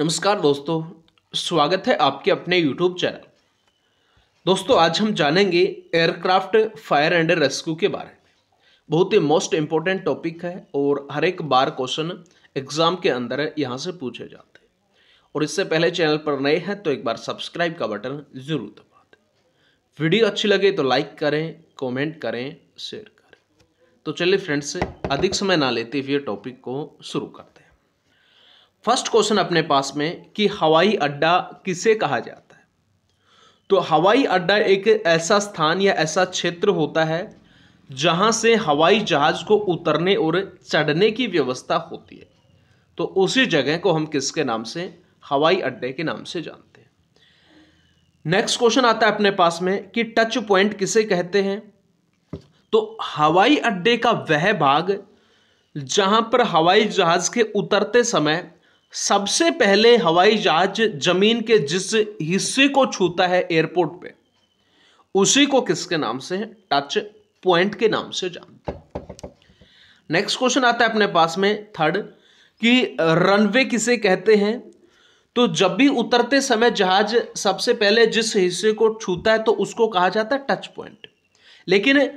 नमस्कार दोस्तों स्वागत है आपके अपने यूट्यूब चैनल दोस्तों आज हम जानेंगे एयरक्राफ्ट फायर एंड रेस्क्यू के बारे में बहुत ही मोस्ट इम्पोर्टेंट टॉपिक है और हर एक बार क्वेश्चन एग्ज़ाम के अंदर यहाँ से पूछे जाते हैं और इससे पहले चैनल पर नए हैं तो एक बार सब्सक्राइब का बटन ज़रूर दबा दें वीडियो अच्छी लगे तो लाइक करें कॉमेंट करें शेयर करें तो चलिए फ्रेंड्स अधिक समय ना लेते हुए टॉपिक को शुरू करते हैं फर्स्ट क्वेश्चन अपने पास में कि हवाई अड्डा किसे कहा जाता है तो हवाई अड्डा एक ऐसा स्थान या ऐसा क्षेत्र होता है जहाँ से हवाई जहाज को उतरने और चढ़ने की व्यवस्था होती है तो उसी जगह को हम किसके नाम से हवाई अड्डे के नाम से जानते हैं नेक्स्ट क्वेश्चन आता है अपने पास में कि टच पॉइंट किसे कहते हैं तो हवाई अड्डे का वह भाग जहां पर हवाई जहाज के उतरते समय सबसे पहले हवाई जहाज जमीन के जिस हिस्से को छूता है एयरपोर्ट पे उसी को किसके नाम से टच पॉइंट के नाम से जानते हैं नेक्स्ट क्वेश्चन आता है अपने पास में थर्ड कि रनवे किसे कहते हैं तो जब भी उतरते समय जहाज सबसे पहले जिस हिस्से को छूता है तो उसको कहा जाता है टच पॉइंट लेकिन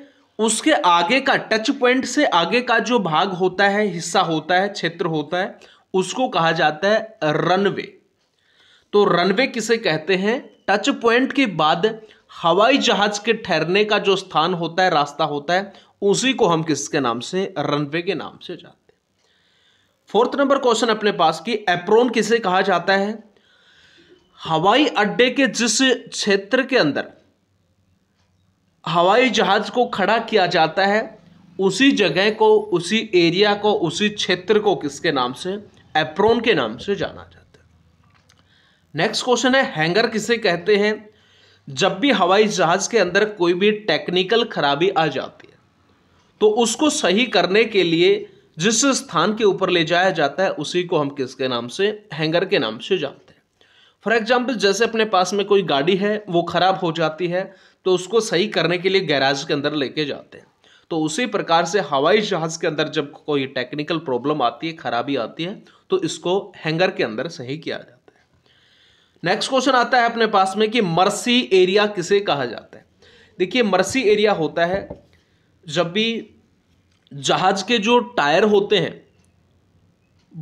उसके आगे का टच पॉइंट से आगे का जो भाग होता है हिस्सा होता है क्षेत्र होता है उसको कहा जाता है रनवे तो रनवे किसे कहते हैं टच पॉइंट के बाद हवाई जहाज के ठहरने का जो स्थान होता है रास्ता होता है उसी को हम किसके नाम से रनवे के नाम से जानते हैं फोर्थ नंबर क्वेश्चन अपने पास की एप्रोन किसे कहा जाता है हवाई अड्डे के जिस क्षेत्र के अंदर हवाई जहाज को खड़ा किया जाता है उसी जगह को उसी एरिया को उसी क्षेत्र को किसके नाम से एप्रोन के नाम से जाना जाता है नेक्स्ट क्वेश्चन है हैंगर किसे कहते हैं जब भी हवाई जहाज के अंदर कोई भी टेक्निकल खराबी आ जाती है तो उसको सही करने के लिए जिस स्थान के ऊपर ले जाया जाता है उसी को हम किसके नाम से हैंगर के नाम से जानते हैं फॉर एग्जाम्पल जैसे अपने पास में कोई गाड़ी है वो खराब हो जाती है तो उसको सही करने के लिए गैराज के अंदर लेके जाते हैं तो उसी प्रकार से हवाई जहाज के अंदर जब कोई टेक्निकल प्रॉब्लम आती है खराबी आती है तो इसको हैंगर के अंदर सही किया जाता है नेक्स्ट क्वेश्चन आता है अपने पास में कि मर्सी एरिया किसे कहा जाता है देखिए मर्सी एरिया होता है जब भी जहाज के जो टायर होते हैं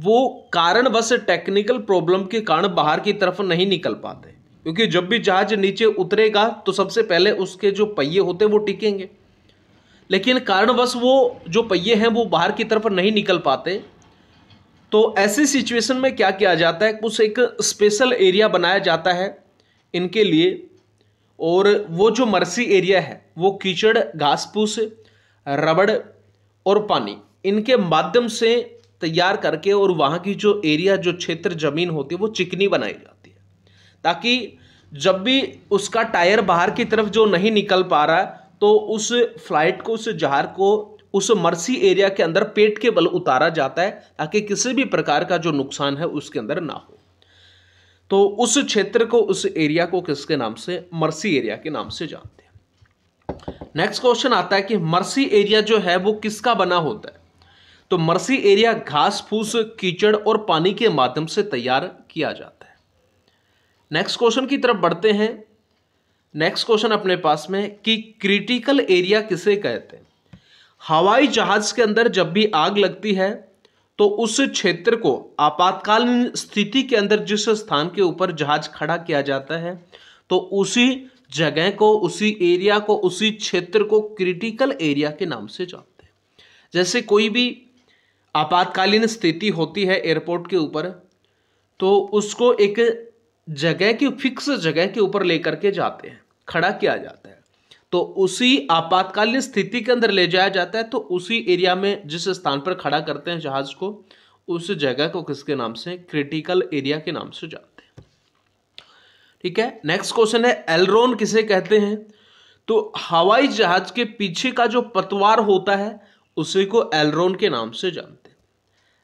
वो कारणवश टेक्निकल प्रॉब्लम के कारण बाहर की तरफ नहीं निकल पाते क्योंकि जब भी जहाज नीचे उतरेगा तो सबसे पहले उसके जो पहिए होते हैं वो टिकेंगे लेकिन कारणवश वो जो पहिए हैं वो बाहर की तरफ नहीं निकल पाते तो ऐसी सिचुएशन में क्या किया जाता है कुछ एक स्पेशल एरिया बनाया जाता है इनके लिए और वो जो मरसी एरिया है वो कीचड़ घास फूस रबड़ और पानी इनके माध्यम से तैयार करके और वहाँ की जो एरिया जो क्षेत्र ज़मीन होती है वो चिकनी बनाई जाती है ताकि जब भी उसका टायर बाहर की तरफ जो नहीं निकल पा रहा तो उस फ्लाइट को उस जहार को उस मर्सी एरिया के अंदर पेट के बल उतारा जाता है ताकि किसी भी प्रकार का जो नुकसान है उसके अंदर ना हो तो उस क्षेत्र को उस एरिया को किसके नाम से मर्सी एरिया के नाम से जानते हैं नेक्स्ट क्वेश्चन आता है कि मर्सी एरिया जो है वो किसका बना होता है तो मर्सी एरिया घास फूस कीचड़ और पानी के माध्यम से तैयार किया जाता है नेक्स्ट क्वेश्चन की तरफ बढ़ते हैं नेक्स्ट क्वेश्चन अपने पास में कि क्रिटिकल एरिया किसे कहते हैं हवाई जहाज के अंदर जब भी आग लगती है तो उस क्षेत्र को आपातकालीन स्थिति के अंदर जिस स्थान के ऊपर जहाज खड़ा किया जाता है तो उसी जगह को उसी एरिया को उसी क्षेत्र को क्रिटिकल एरिया के नाम से जानते हैं जैसे कोई भी आपातकालीन स्थिति होती है एयरपोर्ट के ऊपर तो उसको एक जगह की फिक्स जगह के ऊपर लेकर के जाते हैं खड़ा किया जाता है तो उसी आपातकालीन स्थिति के अंदर ले जाया जाता है तो उसी एरिया में जिस स्थान पर खड़ा करते हैं जहाज को उस जगह को किसके नाम से क्रिटिकल एरिया के नाम से जानते हैं ठीक है नेक्स्ट क्वेश्चन है एलरोन किसे कहते हैं तो हवाई जहाज के पीछे का जो पतवार होता है उसी को एलरोन के नाम से जानते हैं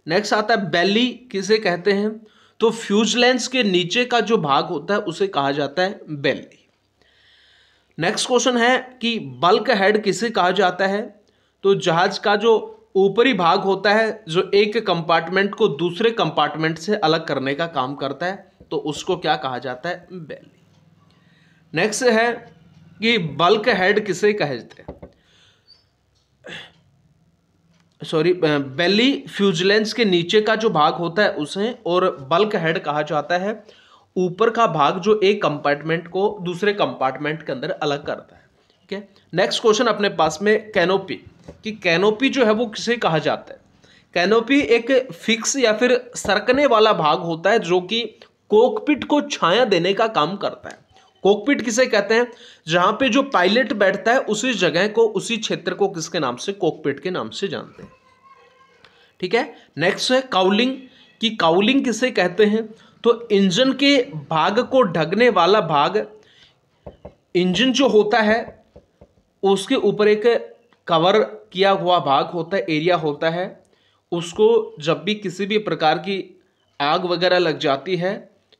नेक्स्ट आता है बेली किसे कहते हैं तो फ्यूजलेंस के नीचे का जो भाग होता है उसे कहा जाता है बेली नेक्स्ट क्वेश्चन है कि बल्क हेड किसे कहा जाता है तो जहाज का जो ऊपरी भाग होता है जो एक कंपार्टमेंट को दूसरे कंपार्टमेंट से अलग करने का काम करता है तो उसको क्या कहा जाता है बेली नेक्स्ट है कि बल्क हेड किसे कहते हैं सॉरी बेली फ्यूजलेंस के नीचे का जो भाग होता है उसे और बल्क हेड कहा जाता है ऊपर का भाग जो एक कंपार्टमेंट को दूसरे कंपार्टमेंट के अंदर अलग करता है ठीक है नेक्स्ट क्वेश्चन अपने पास में कैनोपी कि कैनोपी जो है वो किसे कहा जाता है कैनोपी एक फिक्स या फिर सरकने वाला भाग होता है जो कि कोकपिट को छाया देने का काम करता है कोकपिट किसे कहते हैं जहां पे जो पायलट बैठता है उसी जगह को उसी क्षेत्र को किसके नाम से कोकपिट के नाम से जानते हैं ठीक है नेक्स्ट है काउलिंग कि काउलिंग किसे कहते हैं तो इंजन के भाग को ढकने वाला भाग इंजन जो होता है उसके ऊपर एक कवर किया हुआ भाग होता है एरिया होता है उसको जब भी किसी भी प्रकार की आग वगैरह लग जाती है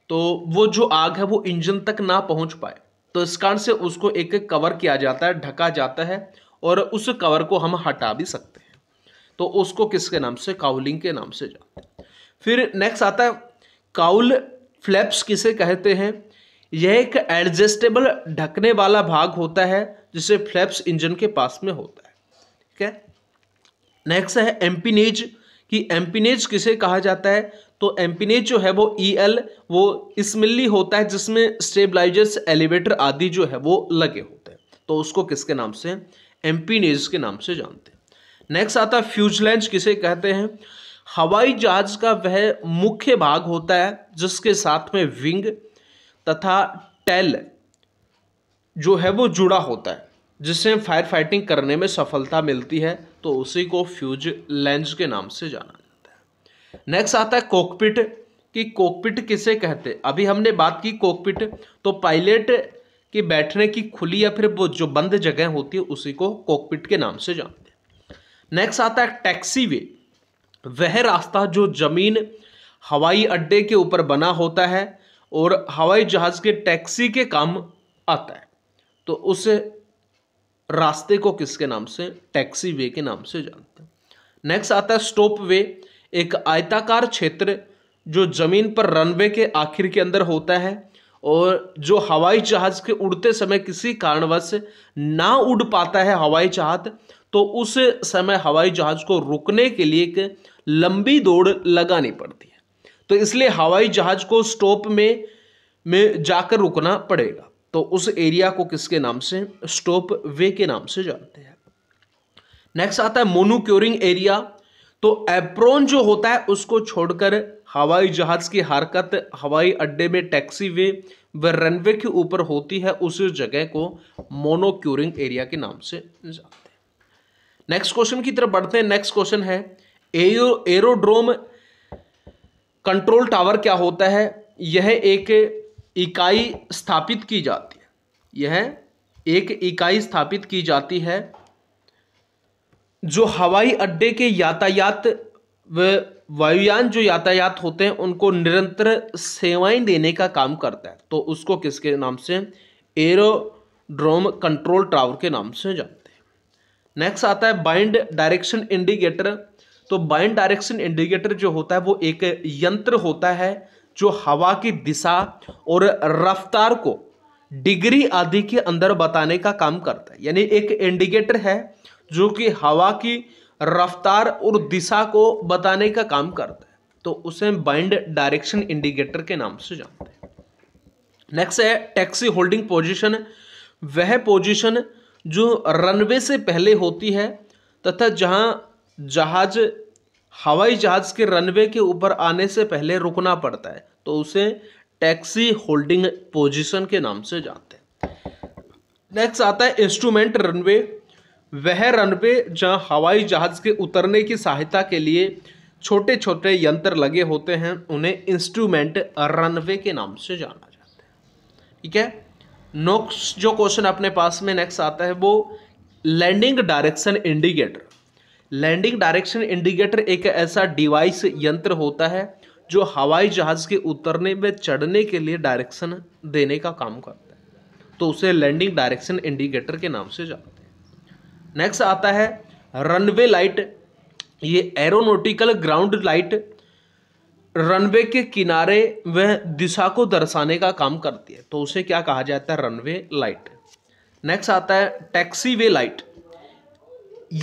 तो वो जो आग है वो इंजन तक ना पहुंच पाए तो इस कारण से उसको एक कवर किया जाता है ढका जाता है और उस कवर को हम हटा भी सकते हैं तो उसको किसके नाम से काउलिंग के नाम से जाते हैं फिर नेक्स्ट आता है काउल फ्लैप्स किसे कहते हैं यह एक एडजस्टेबल ढकने वाला भाग होता है जिसे फ्लैप्स इंजन के पास में होता है ठीक है नेक्स्ट है एम्पिनेज कि एम्पिनेज किसे कहा जाता है तो एम्पिनेज जो है वो ई e एल वो स्मिली होता है जिसमें स्टेबलाइजर्स एलिवेटर आदि जो है वो लगे होते हैं तो उसको किसके नाम से एम्पिनेज के नाम से जानते हैं नेक्स्ट आता है फ्यूजलैंज किसे कहते हैं हवाई जहाज का वह मुख्य भाग होता है जिसके साथ में विंग तथा टेल जो है वो जुड़ा होता है जिससे फायर फाइटिंग करने में सफलता मिलती है तो उसी को फ्यूज लेंस के नाम से जाना जाता है नेक्स्ट आता है कोकपिट कि कोकपिट किसे कहते हैं अभी हमने बात की कोकपिट तो पायलट के बैठने की खुली या फिर वो जो बंद जगह होती है उसी को कोकपिट के नाम से जानते हैं नेक्स्ट आता है टैक्सी वे वह रास्ता जो ज़मीन हवाई अड्डे के ऊपर बना होता है और हवाई जहाज़ के टैक्सी के काम आता है तो उस रास्ते को किसके नाम से टैक्सी वे के नाम से जानते हैं नेक्स्ट आता है स्टॉप वे एक आयताकार क्षेत्र जो ज़मीन पर रनवे के आखिर के अंदर होता है और जो हवाई जहाज़ के उड़ते समय किसी कारणवश ना उड़ पाता है हवाई जहाज तो उस समय हवाई जहाज को रुकने के लिए एक लंबी दौड़ लगानी पड़ती है तो इसलिए हवाई जहाज को स्टॉप में में जाकर रुकना पड़ेगा तो उस एरिया को किसके नाम से स्टॉप वे के नाम से जानते हैं नेक्स्ट आता है मोनोक्योरिंग एरिया तो एप्रोन जो होता है उसको छोड़कर हवाई जहाज की हरकत हवाई अड्डे में टैक्सी वे व रनवे के ऊपर होती है उस जगह को मोनोक्योरिंग एरिया के नाम से जानते हैं नेक्स्ट क्वेश्चन की तरफ बढ़ते हैं नेक्स्ट क्वेश्चन है एरोड्रोम कंट्रोल टावर क्या होता है यह एक इकाई स्थापित की जाती है यह एक इकाई स्थापित की जाती है जो हवाई अड्डे के यातायात व वायुयान जो यातायात होते हैं उनको निरंतर सेवाएं देने का काम करता है तो उसको किसके नाम से एरोड्रोम कंट्रोल टावर के नाम से जानते हैं नेक्स्ट आता है बाइंड डायरेक्शन इंडिकेटर तो बाइंड डायरेक्शन इंडिकेटर जो होता है वो एक यंत्र होता है जो हवा की दिशा और रफ्तार को डिग्री आदि के अंदर बताने का काम करता है यानी एक इंडिकेटर है जो कि हवा की रफ्तार और दिशा को बताने का काम करता है तो उसे बाइंड डायरेक्शन इंडिकेटर के नाम से जानते हैं नेक्स्ट है टैक्सी होल्डिंग पोजिशन वह पोजिशन जो रनवे से पहले होती है तथा जहाँ जहाज हवाई जहाज के रनवे के ऊपर आने से पहले रुकना पड़ता है तो उसे टैक्सी होल्डिंग पोजीशन के नाम से जानते हैं नेक्स्ट आता है इंस्ट्रूमेंट रनवे वह रनवे जहाँ हवाई जहाज के उतरने की सहायता के लिए छोटे छोटे यंत्र लगे होते हैं उन्हें इंस्ट्रूमेंट रनवे के नाम से जाना जाता है ठीक है नोक्स जो क्वेश्चन अपने पास में नेक्स्ट आता है वो landing direction indicator landing direction indicator एक ऐसा डिवाइस यंत्र होता है जो हवाई जहाज के उतरने व चढ़ने के लिए डायरेक्शन देने का काम करता है तो उसे लैंडिंग डायरेक्शन इंडिकेटर के नाम से जानते हैं नेक्स्ट आता है रनवे लाइट ये एरोनोटिकल ग्राउंड लाइट रनवे के किनारे वह दिशा को दर्शाने का काम करती है तो उसे क्या कहा जाता है रनवे लाइट नेक्स्ट आता है टैक्सी वे लाइट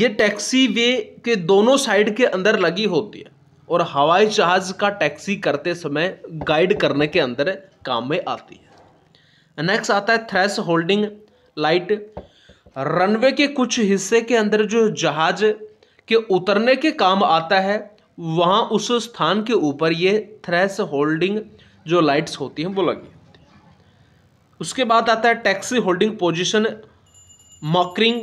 ये टैक्सी वे के दोनों साइड के अंदर लगी होती है और हवाई जहाज का टैक्सी करते समय गाइड करने के अंदर काम में आती है नेक्स्ट आता है थ्रेस होल्डिंग लाइट रनवे के कुछ हिस्से के अंदर जो जहाज के उतरने के काम आता है वहाँ उस स्थान के ऊपर ये थ्रेस होल्डिंग जो लाइट्स होती हैं वो लगी होती है उसके बाद आता है टैक्सी होल्डिंग पोजीशन मॉकरिंग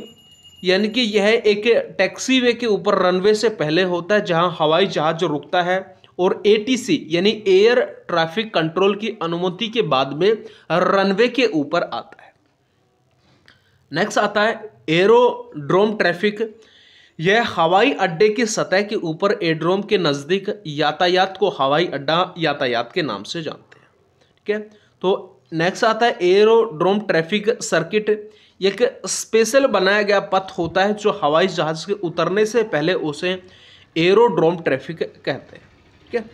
यानी कि यह एक टैक्सी वे के ऊपर रनवे से पहले होता है जहां हवाई जहाज जो रुकता है और एटीसी यानी एयर ट्रैफिक कंट्रोल की अनुमति के बाद में रनवे के ऊपर आता है नेक्स्ट आता है एरोड्रोम ट्रैफिक यह हवाई अड्डे की सतह के ऊपर एड्रोम के नज़दीक यातायात को हवाई अड्डा यातायात के नाम से जानते हैं ठीक है तो नेक्स्ट आता है एरोड्रोम ट्रैफिक सर्किट एक स्पेशल बनाया गया पथ होता है जो हवाई जहाज़ के उतरने से पहले उसे एरोड्रोम ट्रैफिक कहते हैं ठीक है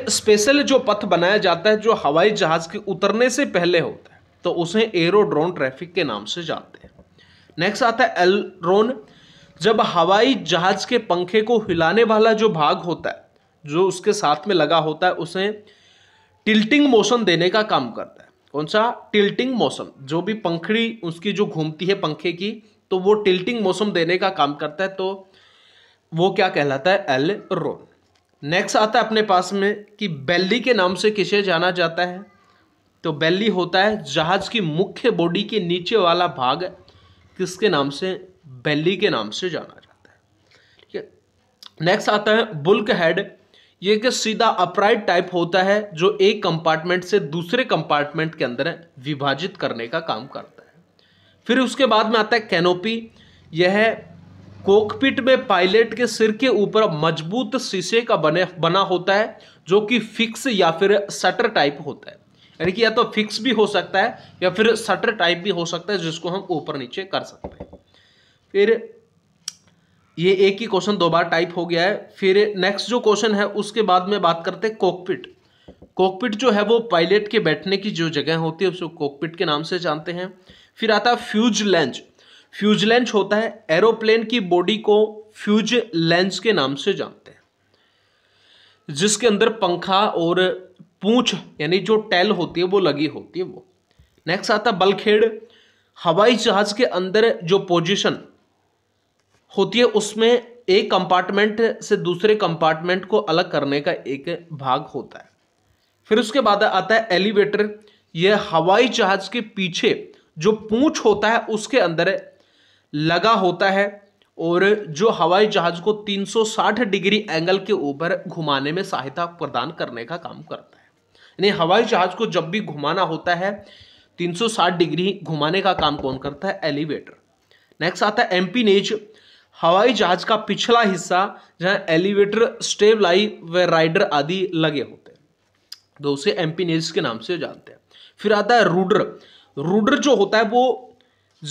एक स्पेशल जो पथ बनाया जाता है जो हवाई जहाज़ के उतरने से पहले होता है तो उसे एरोड्रोम ट्रैफिक के नाम से जानते हैं नेक्स्ट आता है एलरोन जब हवाई जहाज के पंखे को हिलाने वाला जो भाग होता है जो उसके साथ में लगा होता है उसे टिल्टिंग मोशन देने का काम करता है कौन सा टिल्टिंग मोशन जो भी पंखड़ी उसकी जो घूमती है पंखे की तो वो टिल्टिंग मौसम देने का काम करता है तो वो क्या कहलाता है एल रोन नेक्स्ट आता है अपने पास में कि बेल्ली के नाम से किसे जाना जाता है तो बेल्ली होता है जहाज की मुख्य बॉडी के नीचे वाला भाग किसके नाम से बेली के नाम से जाना जाता है ठीक है नेक्स्ट आता है बुल्क हेड ये कि सीधा अपराइट टाइप होता है जो एक कंपार्टमेंट से दूसरे कंपार्टमेंट के अंदर विभाजित करने का काम करता है फिर उसके बाद में आता है कैनोपी यह कोकपिट में पायलट के सिर के ऊपर मजबूत शीशे का बने बना होता है जो कि फिक्स या फिर सटर टाइप होता है यानी कि या तो फिक्स भी हो सकता है या फिर सटर टाइप भी हो सकता है जिसको हम ऊपर नीचे कर सकते हैं फिर ये एक ही क्वेश्चन दो बार टाइप हो गया है फिर नेक्स्ट जो क्वेश्चन है उसके बाद में बात करते हैं कॉकपिट कॉकपिट जो है वो पायलट के बैठने की जो जगह होती है उसको कॉकपिट के नाम से जानते हैं फिर आता है फ्यूज लेंच फ्यूज लेंच होता है एरोप्लेन की बॉडी को फ्यूज लेंच के नाम से जानते हैं जिसके अंदर पंखा और पूछ यानी जो टेल होती है वो लगी होती है वो नेक्स्ट आता बलखेड़ हवाई जहाज के अंदर जो पोजिशन होती है उसमें एक कंपार्टमेंट से दूसरे कंपार्टमेंट को अलग करने का एक भाग होता है फिर उसके बाद आता है एलिवेटर यह हवाई जहाज के पीछे जो पूछ होता है उसके अंदर लगा होता है और जो हवाई जहाज को 360 डिग्री एंगल के ऊपर घुमाने में सहायता प्रदान करने का काम करता है यानी हवाई जहाज को जब भी घुमाना होता है 360 डिग्री घुमाने का काम कौन करता है एलिवेटर नेक्स्ट आता है एम्पीनेज हवाई जहाज का पिछला हिस्सा जहां एलिवेटर स्टेबलाई व राइडर आदि लगे होते हैं तो उसे एम्पीनेज के नाम से जानते हैं फिर आता है रूडर रूडर जो होता है वो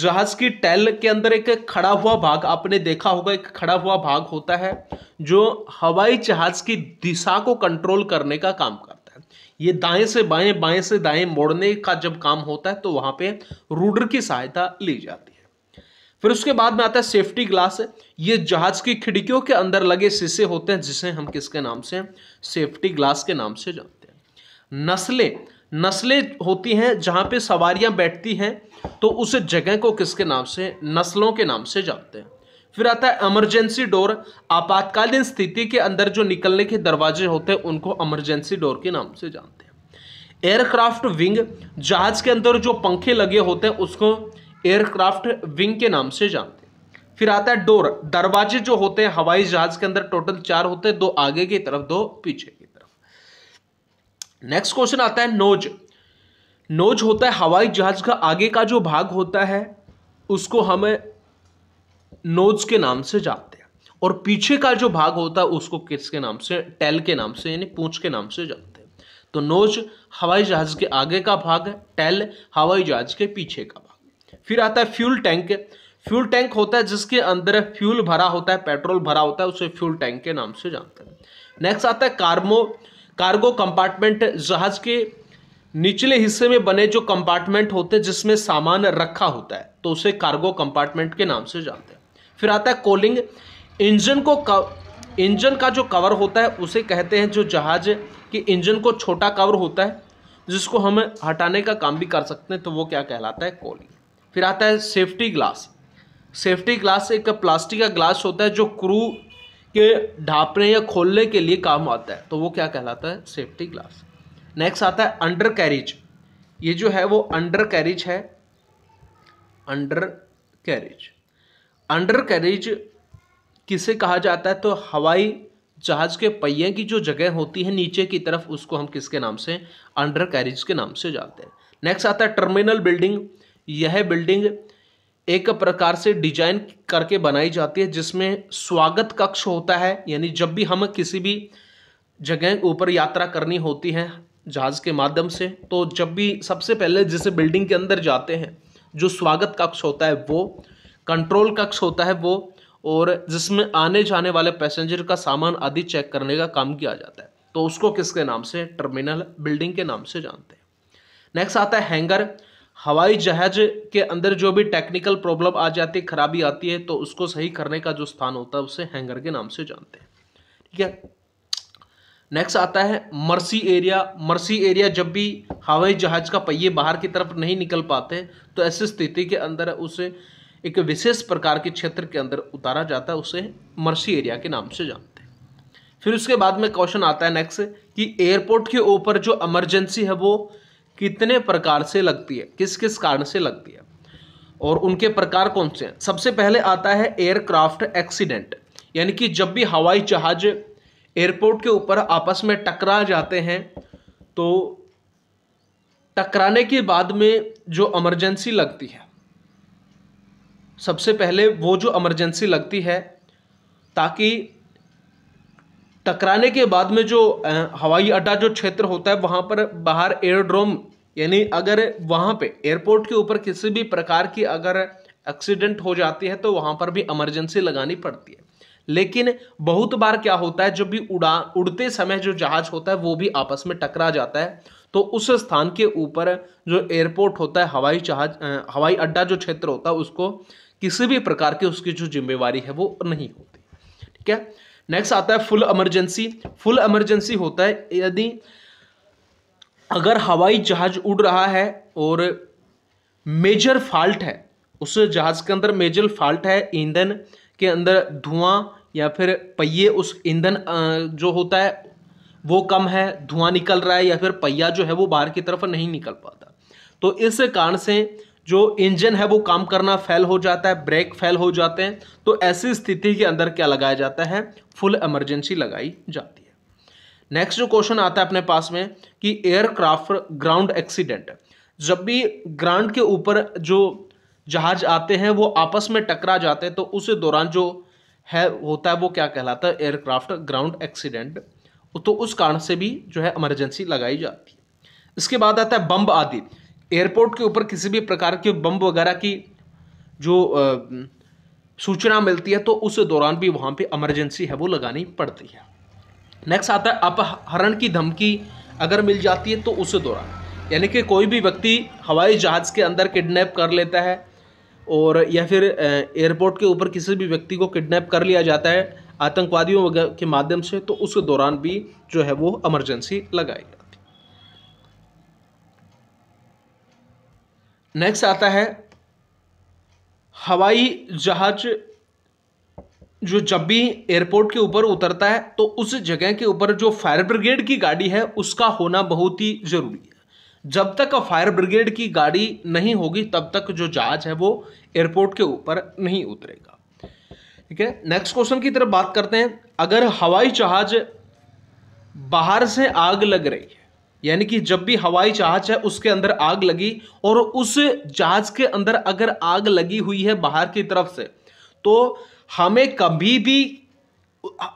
जहाज की टैल के अंदर एक खड़ा हुआ भाग आपने देखा होगा एक खड़ा हुआ भाग होता है जो हवाई जहाज की दिशा को कंट्रोल करने का काम करता है ये दाएं से बाएं बाएं से दाएं मोड़ने का जब काम होता है तो वहां पे रूडर की सहायता ली जाती है फिर उसके बाद में आता है सेफ्टी ग्लास ये जहाज की खिड़कियों के अंदर लगे शीशे होते हैं जिसे हम किसके नाम से सेफ्टी ग्लास के नाम से जानते हैं नस्लें नस्लें होती हैं जहां पे सवारियां बैठती हैं तो उस जगह को किसके नाम से नस्लों के नाम से जानते हैं फिर आता है इमरजेंसी डोर आपातकालीन स्थिति के अंदर जो निकलने के दरवाजे होते हैं उनको इमरजेंसी डोर के नाम से जानते हैं एयरक्राफ्ट विंग जहाज के अंदर जो पंखे लगे होते हैं उसको एयरक्राफ्ट विंग के नाम से जानते हैं फिर आता है डोर दरवाजे जो होते हैं हवाई जहाज के अंदर टोटल चार होते हैं दो आगे की तरफ दो पीछे की तरफ नेक्स्ट क्वेश्चन आता है नोज नोज होता है हवाई जहाज का आगे का जो भाग होता है उसको हम नोज के नाम से जानते हैं और पीछे का जो भाग होता है उसको किसके नाम से टेल के नाम से यानी पूछ के नाम से जानते हैं तो नोज हवाई जहाज के आगे का भाग है टेल हवाई जहाज के पीछे का भाग फिर आता है फ्यूल टैंक फ्यूल टैंक होता है जिसके अंदर फ्यूल भरा होता है पेट्रोल भरा होता है उसे फ्यूल टैंक के नाम से जानते हैं नेक्स्ट आता है कार्मो कार्गो कंपार्टमेंट जहाज के निचले हिस्से में बने जो कंपार्टमेंट होते हैं जिसमें सामान रखा होता है तो उसे कार्गो कंपार्टमेंट के नाम से जानते हैं फिर आता है कोलिंग इंजन को इंजन का जो कवर होता है उसे कहते हैं जो जहाज के इंजन को छोटा कवर होता है जिसको हम हटाने का काम भी कर सकते हैं तो वो क्या कहलाता है कोलिंग फिर आता है सेफ्टी ग्लास सेफ्टी ग्लास एक प्लास्टिक का ग्लास होता है जो क्रू के ढापने या खोलने के लिए काम आता है तो वो क्या कहलाता है सेफ्टी ग्लास नेक्स्ट आता है अंडर कैरिज ये जो है वो अंडर कैरिज है अंडर कैरिज अंडर कैरिज किसे कहा जाता है तो हवाई जहाज के पहिए की जो जगह होती है नीचे की तरफ उसको हम किसके नाम से अंडर कैरिज के नाम से जानते हैं नेक्स्ट आता है टर्मिनल बिल्डिंग यह बिल्डिंग एक प्रकार से डिजाइन करके बनाई जाती है जिसमें स्वागत कक्ष होता है यानी जब भी हम किसी भी जगह ऊपर यात्रा करनी होती है जहाज़ के माध्यम से तो जब भी सबसे पहले जिसे बिल्डिंग के अंदर जाते हैं जो स्वागत कक्ष होता है वो कंट्रोल कक्ष होता है वो और जिसमें आने जाने वाले पैसेंजर का सामान आदि चेक करने का काम किया जाता है तो उसको किसके नाम से टर्मिनल बिल्डिंग के नाम से जानते हैं नेक्स्ट आता है हैंगर हवाई जहाज के अंदर जो भी टेक्निकल प्रॉब्लम आ जाती है खराबी आती है तो उसको सही करने का जो स्थान होता है उसे हैंगर के नाम से जानते हैं ठीक है नेक्स्ट आता है मर्सी एरिया मर्सी एरिया जब भी हवाई जहाज का पहिए बाहर की तरफ नहीं निकल पाते तो ऐसी स्थिति के अंदर उसे एक विशेष प्रकार के क्षेत्र के अंदर उतारा जाता है उसे मर्सी एरिया के नाम से जानते हैं फिर उसके बाद में क्वेश्चन आता है नेक्स्ट कि एयरपोर्ट के ऊपर जो इमरजेंसी है वो कितने प्रकार से लगती है किस किस कारण से लगती है और उनके प्रकार कौन से हैं सबसे पहले आता है एयरक्राफ्ट एक्सीडेंट यानी कि जब भी हवाई जहाज एयरपोर्ट के ऊपर आपस में टकरा जाते हैं तो टकराने के बाद में जो इमरजेंसी लगती है सबसे पहले वो जो इमरजेंसी लगती है ताकि टकराने के बाद में जो हवाई अड्डा जो क्षेत्र होता है वहाँ पर बाहर एयरड्रोम यानी अगर वहाँ पे एयरपोर्ट के ऊपर किसी भी प्रकार की अगर एक्सीडेंट हो जाती है तो वहाँ पर भी इमरजेंसी लगानी पड़ती है लेकिन बहुत बार क्या होता है जब भी उड़ा उड़ते समय जो जहाज होता है वो भी आपस में टकरा जाता है तो उस स्थान के ऊपर जो एयरपोर्ट होता है हवाई जहाज हवाई अड्डा जो क्षेत्र होता है उसको किसी भी प्रकार की उसकी जो जिम्मेवारी है वो नहीं होती ठीक है नेक्स्ट आता है फुल इमरजेंसी फुल इमरजेंसी होता है यदि अगर हवाई जहाज उड़ रहा है और मेजर फॉल्ट है उस जहाज के अंदर मेजर फॉल्ट है ईंधन के अंदर धुआं या फिर पहिए उस ईंधन जो होता है वो कम है धुआं निकल रहा है या फिर पहिया जो है वो बाहर की तरफ नहीं निकल पाता तो इस कारण से जो इंजन है वो काम करना फेल हो जाता है ब्रेक फेल हो जाते हैं तो ऐसी स्थिति के अंदर क्या लगाया जाता है फुल इमरजेंसी लगाई जाती है नेक्स्ट जो क्वेश्चन आता है अपने पास में कि एयरक्राफ्ट ग्राउंड एक्सीडेंट जब भी ग्राउंड के ऊपर जो जहाज आते हैं वो आपस में टकरा जाते हैं तो उस दौरान जो है होता है वो क्या कहलाता है एयरक्राफ्ट ग्राउंड एक्सीडेंट तो उस कारण से भी जो है इमरजेंसी लगाई जाती है इसके बाद आता है बम्ब आदि एयरपोर्ट के ऊपर किसी भी प्रकार के बम्ब वगैरह की जो सूचना मिलती है तो उस दौरान भी वहाँ पे इमरजेंसी है वो लगानी पड़ती है नेक्स्ट आता है अपहरण की धमकी अगर मिल जाती है तो उस दौरान यानी कि कोई भी व्यक्ति हवाई जहाज़ के अंदर किडनैप कर लेता है और या फिर एयरपोर्ट के ऊपर किसी भी व्यक्ति को किडनैप कर लिया जाता है आतंकवादियों के माध्यम से तो उस दौरान भी जो है वो इमरजेंसी लगाई जाती नेक्स्ट आता है हवाई जहाज जो जब भी एयरपोर्ट के ऊपर उतरता है तो उस जगह के ऊपर जो फायर ब्रिगेड की गाड़ी है उसका होना बहुत ही ज़रूरी है जब तक फायर ब्रिगेड की गाड़ी नहीं होगी तब तक जो जहाज है वो एयरपोर्ट के ऊपर नहीं उतरेगा ठीक है नेक्स्ट क्वेश्चन की तरफ बात करते हैं अगर हवाई जहाज बाहर से आग लग रही है यानी कि जब भी हवाई जहाज है उसके अंदर आग लगी और उस जहाज के अंदर अगर आग लगी हुई है बाहर की तरफ से तो हमें कभी भी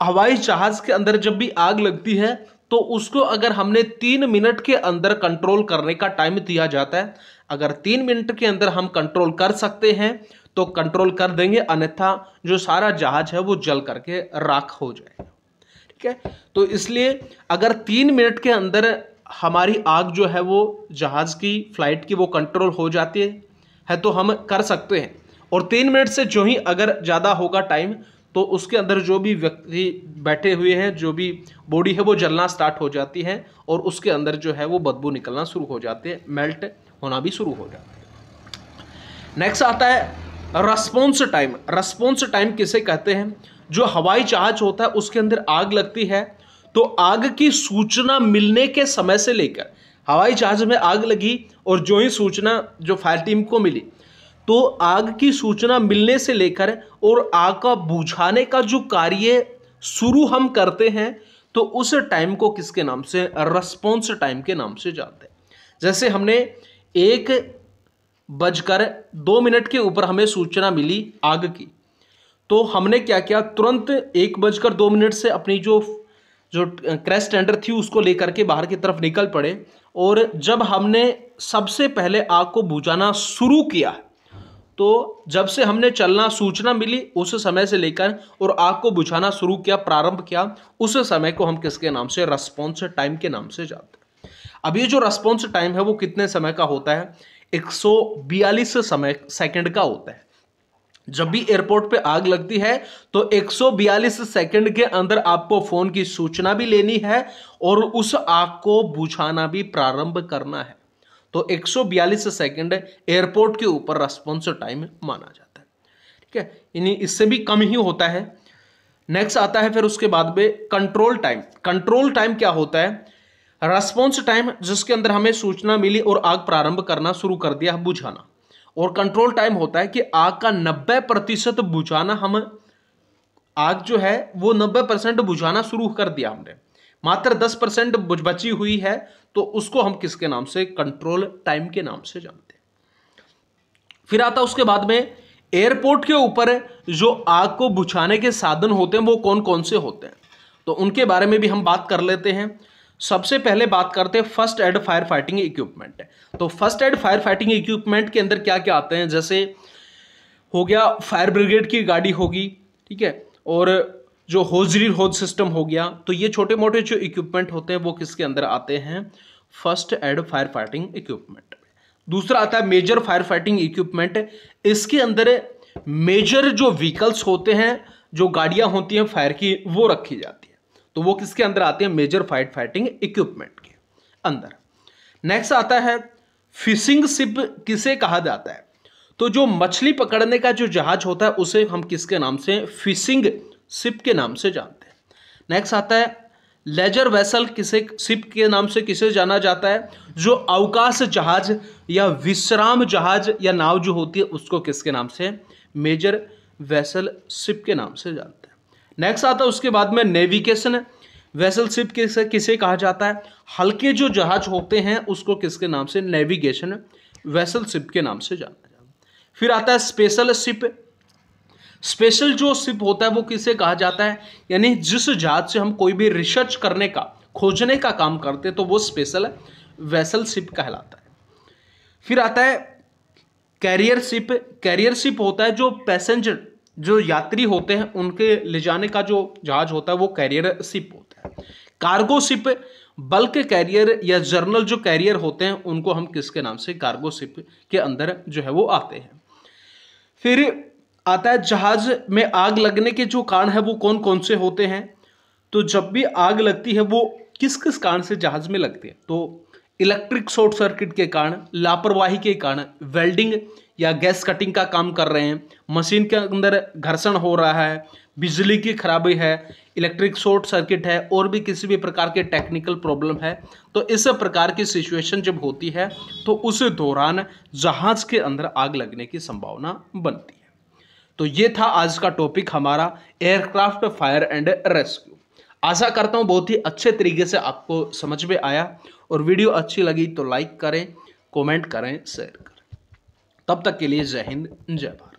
हवाई जहाज के अंदर जब भी आग लगती है तो उसको अगर हमने तीन मिनट के अंदर कंट्रोल करने का टाइम दिया जाता है अगर तीन मिनट के अंदर हम कंट्रोल कर सकते हैं तो कंट्रोल कर देंगे अन्यथा जो सारा जहाज है वो जल करके राख हो जाएगा ठीक है तो इसलिए अगर तीन मिनट के अंदर हमारी आग जो है वो जहाज़ की फ्लाइट की वो कंट्रोल हो जाती है तो हम कर सकते हैं और तीन मिनट से जो ही अगर ज़्यादा होगा टाइम तो उसके अंदर जो भी व्यक्ति बैठे हुए हैं जो भी बॉडी है वो जलना स्टार्ट हो जाती है और उसके अंदर जो है वो बदबू निकलना शुरू हो जाते हैं मेल्ट होना भी शुरू हो जाता है नेक्स्ट आता है रस्पॉन्स टाइम रस्पॉन्स टाइम किसे कहते हैं जो हवाई जहाज होता है उसके अंदर आग लगती है तो आग की सूचना मिलने के समय से लेकर हवाई जहाज में आग लगी और जो ही सूचना जो फायर टीम को मिली तो आग की सूचना मिलने से लेकर और आग का बुझाने का जो कार्य शुरू हम करते हैं तो उस टाइम को किसके नाम से रेस्पॉन्स टाइम के नाम से जानते हैं जैसे हमने एक बजकर दो मिनट के ऊपर हमें सूचना मिली आग की तो हमने क्या किया तुरंत एक बजकर दो मिनट से अपनी जो जो क्रैश स्टैंडर थी उसको लेकर के बाहर की तरफ निकल पड़े और जब हमने सबसे पहले आग को बुझाना शुरू किया तो जब से हमने चलना सूचना मिली उस समय से लेकर और आग को बुझाना शुरू किया प्रारंभ किया उस समय को हम किसके नाम से रेस्पॉन्स टाइम के नाम से जानते हैं अब ये जो रेस्पॉन्स टाइम है वो कितने समय का होता है एक समय सेकेंड का होता है जब भी एयरपोर्ट पे आग लगती है तो 142 सेकंड के अंदर आपको फोन की सूचना भी लेनी है और उस आग को बुझाना भी प्रारंभ करना है तो 142 सेकंड एयरपोर्ट के ऊपर रेस्पॉन्स टाइम माना जाता है ठीक है इससे भी कम ही होता है नेक्स्ट आता है फिर उसके बाद में कंट्रोल टाइम कंट्रोल टाइम क्या होता है रेस्पॉन्स टाइम जिसके अंदर हमें सूचना मिली और आग प्रारंभ करना शुरू कर दिया बुझाना और कंट्रोल टाइम होता है कि आग का नब्बे प्रतिशत बुझाना हम आग जो है वो नब्बे परसेंट बुझाना शुरू कर दिया हमने मात्र दस परसेंट बची हुई है तो उसको हम किसके नाम से कंट्रोल टाइम के नाम से जानते फिर आता उसके बाद में एयरपोर्ट के ऊपर जो आग को बुझाने के साधन होते हैं वो कौन कौन से होते हैं तो उनके बारे में भी हम बात कर लेते हैं सबसे पहले बात करते हैं first aid fire fighting equipment तो first aid fire fighting equipment के अंदर क्या क्या आते हैं जैसे हो गया फायर ब्रिगेड की गाड़ी होगी ठीक है और जो होजरी होज सिस्टम हो गया तो ये छोटे मोटे जो इक्विपमेंट होते हैं वो किसके अंदर आते हैं first aid fire fighting equipment दूसरा आता है मेजर फायर फाइटिंग इक्विपमेंट इसके अंदर मेजर जो व्हीकल्स होते हैं जो गाड़ियां होती हैं फायर की वो रखी जाती है तो वो किसके अंदर आते हैं मेजर फायर फाइटिंग इक्विपमेंट के अंदर नेक्स्ट आता है फिशिंग सिप किसे कहा जाता है तो जो मछली पकड़ने का जो जहाज होता है उसे हम किसके नाम से फिशिंग सिप के नाम से जानते हैं नेक्स्ट आता है लेजर वेसल किसे सिप के नाम से किसे जाना जाता है जो अवकाश जहाज या विश्राम जहाज या नाव जो होती है उसको किसके नाम से मेजर वेसल सिप के नाम से जानते हैं नेक्स्ट आता है उसके बाद में नेविगेशन वेसल सिप किसे किसे कहा जाता है हल्के जो जहाज होते हैं उसको किसके नाम से नेविगेशन वेसल सिप के नाम से जाना जाता है फिर आता है स्पेशल सिप स्पेशल जो सिप होता है वो किसे कहा जाता है यानी जिस जहाज से हम कोई भी रिसर्च करने का खोजने का काम करते तो वो स्पेशल वेसल सिप कहलाता है फिर आता है कैरियर सिप कैरियर सिप होता है जो पैसेंजर जो यात्री होते हैं उनके ले जाने का जो जहाज होता है वो कैरियर शिप होता है कार्गो सिप बल्क कैरियर या जर्नल जो कैरियर होते हैं उनको हम किसके नाम से कार्गो सिप के अंदर जो है वो आते हैं फिर आता है जहाज में आग लगने के जो कारण है वो कौन कौन से होते हैं तो जब भी आग लगती है वो किस किस कारण से जहाज में लगती है तो इलेक्ट्रिक शॉर्ट सर्किट के कारण लापरवाही के कारण वेल्डिंग या गैस कटिंग का काम कर रहे हैं मशीन के अंदर घर्षण हो रहा है बिजली की खराबी है इलेक्ट्रिक शॉर्ट सर्किट है और भी किसी भी प्रकार के टेक्निकल प्रॉब्लम है तो इस प्रकार की सिचुएशन जब होती है तो उस दौरान जहाज के अंदर आग लगने की संभावना बनती है तो ये था आज का टॉपिक हमारा एयरक्राफ्ट फायर एंड रेस्क्यू आशा करता हूँ बहुत ही अच्छे तरीके से आपको समझ में आया और वीडियो अच्छी लगी तो लाइक करें कमेंट करें शेयर करें तब तक के लिए जय हिंद जय भारत